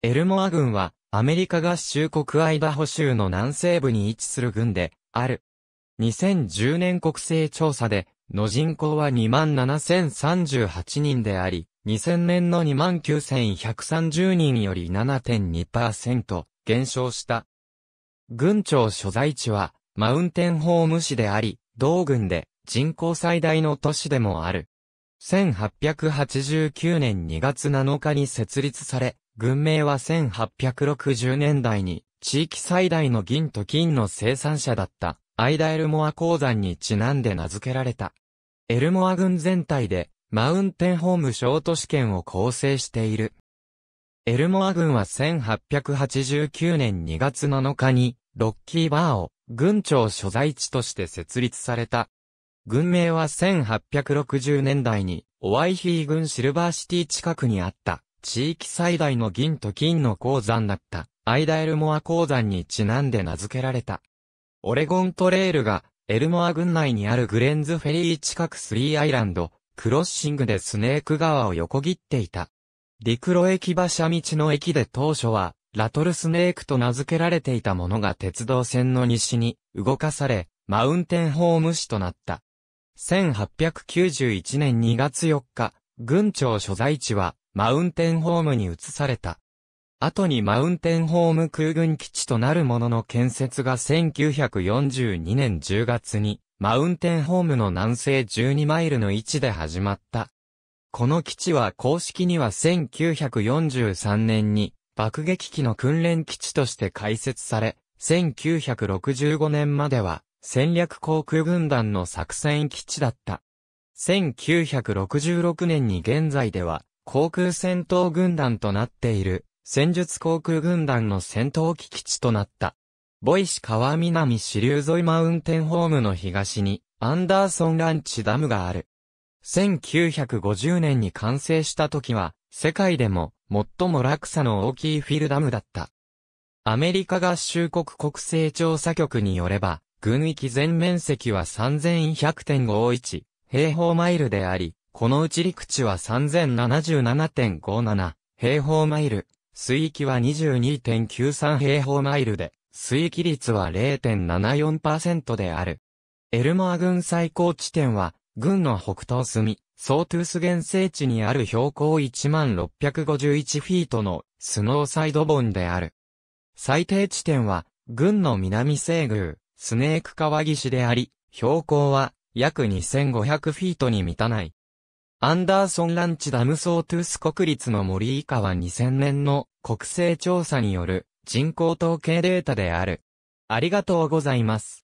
エルモア軍は、アメリカ合衆国アイダホ州の南西部に位置する軍で、ある。2010年国勢調査で、の人口は27,038人であり、2000年の29,130人より7.2%減少した。軍庁所在地は、マウンテンホーム市であり、同軍で人口最大の都市でもある。1889年2月7日に設立され、軍名は1860年代に地域最大の銀と金の生産者だったアイダ・エルモア鉱山にちなんで名付けられた。エルモア郡全体でマウンテンホーム小都市圏を構成している。エルモア郡は1889年2月7日にロッキーバーを郡庁所在地として設立された。軍名は1860年代にオワイヒー郡シルバーシティ近くにあった地域最大の銀と金の鉱山だった、アイダ・エルモア鉱山にちなんで名付けられた。オレゴントレールが、エルモア郡内にあるグレンズフェリー近くスリーアイランド、クロッシングでスネーク川を横切っていた。陸路駅馬車道の駅で当初は、ラトルスネークと名付けられていたものが鉄道線の西に動かされ、マウンテンホーム市となった。1891年2月4日、郡庁所在地はマウンテンホームに移された。後にマウンテンホーム空軍基地となるものの建設が1942年10月に、マウンテンホームの南西12マイルの位置で始まった。この基地は公式には1943年に爆撃機の訓練基地として開設され、1965年までは戦略航空軍団の作戦基地だった。1966年に現在では航空戦闘軍団となっている、戦術航空軍団の戦闘機基地となった。ボイシ川南支流沿いマウンテンホームの東に、アンダーソンランチダムがある。1950年に完成した時は、世界でも最も落差の大きいフィルダムだった。アメリカ合衆国国勢調査局によれば、軍域全面積は3100.51平方マイルであり、このうち陸地は3077.57平方マイル、水域は22.93平方マイルで、水域率は0.74%である。エルモア郡最高地点は、郡の北東隅、ソートゥース原生地にある標高1651フィートのスノーサイドボンである。最低地点は、郡の南西宮、スネーク川岸であり、標高は約2500フィートに満たない。アンダーソンランチダムソートゥース国立の森以下は2000年の国勢調査による人口統計データである。ありがとうございます。